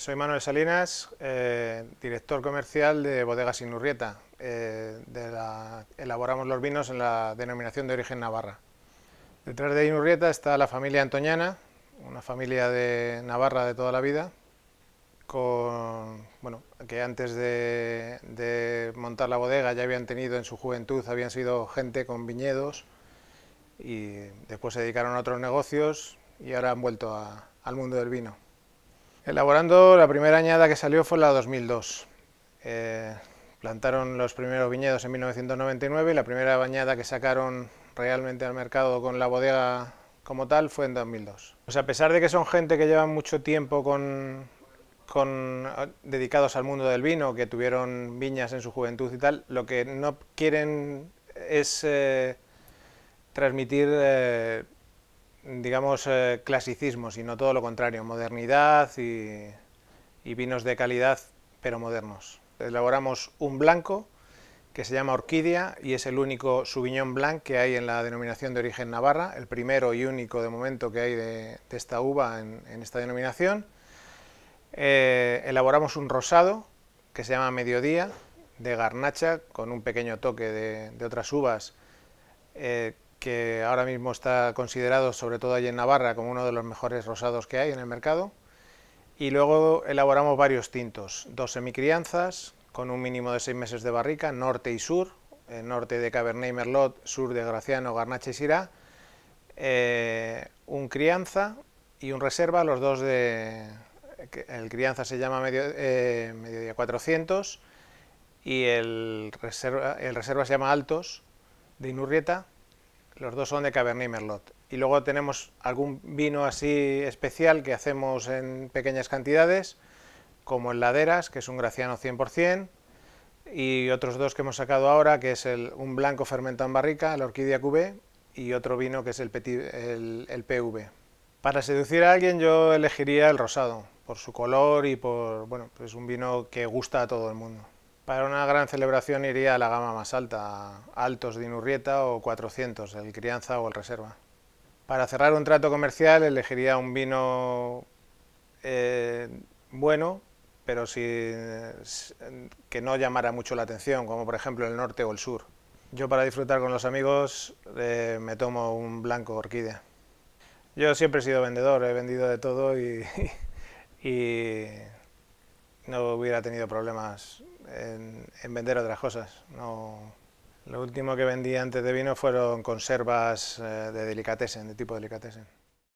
Soy Manuel Salinas, eh, director comercial de Bodegas Inurrieta. Eh, elaboramos los vinos en la denominación de origen Navarra. Detrás de Inurrieta está la familia Antoñana, una familia de Navarra de toda la vida, con, bueno, que antes de, montar la bodega ya habían tenido en su juventud, habían sido gente con viñedos y después se dedicaron a otros negocios y ahora han vuelto al mundo del vino. Elaborando, la primera añada que salió fue la 2002. Eh, plantaron los primeros viñedos en 1999 y la primera añada que sacaron realmente al mercado con la bodega como tal fue en 2002. Pues a pesar de que son gente que lleva mucho tiempo con, con, ah, dedicados al mundo del vino, que tuvieron viñas en su juventud y tal, lo que no quieren es eh, transmitir... Eh, digamos, eh, clasicismo, sino todo lo contrario, modernidad y, vinos de calidad, pero modernos. Elaboramos un blanco que se llama Orquídea y es el único Subiñón Blanc que hay en la denominación de origen Navarra, el primero y único de momento que hay de, esta uva en, esta denominación. Eh, elaboramos un rosado que se llama Mediodía, de garnacha, con un pequeño toque de, otras uvas, eh, que ahora mismo está considerado, sobre todo allí en Navarra, como uno de los mejores rosados que hay en el mercado. Y luego elaboramos varios tintos, dos semicrianzas, con un mínimo de seis meses de barrica, norte y sur, eh, norte de Cabernet Merlot, sur de Graciano, Garnacha y Sirá, eh, un crianza y un reserva, los dos de... el crianza se llama medio, eh, Mediodía 400 y el reserva, el reserva se llama Altos, de Inurrieta, los dos son de Cabernet Merlot. Y luego tenemos algún vino así especial que hacemos en pequeñas cantidades, como el Laderas, que es un Graciano 100%, y otros dos que hemos sacado ahora, que es un blanco fermentado en barrica, la Orquídea QV, y otro vino que es el, PV. Para seducir a alguien yo elegiría el rosado, por su color y por, bueno, es pues un vino que gusta a todo el mundo. Para una gran celebración iría a la gama más alta, altos de Inurrieta o 400, el crianza o el reserva. Para cerrar un trato comercial elegiría un vino eh, bueno, pero que no llamara mucho la atención, como por ejemplo el norte o el sur. Yo para disfrutar con los amigos eh, me tomo un blanco orquídea. Yo siempre he sido vendedor, he vendido de todo y, y no hubiera tenido problemas en, vender otras cosas. No, lo último que vendí antes de vino fueron conservas eh, de delicatessen, de tipo delicatessen.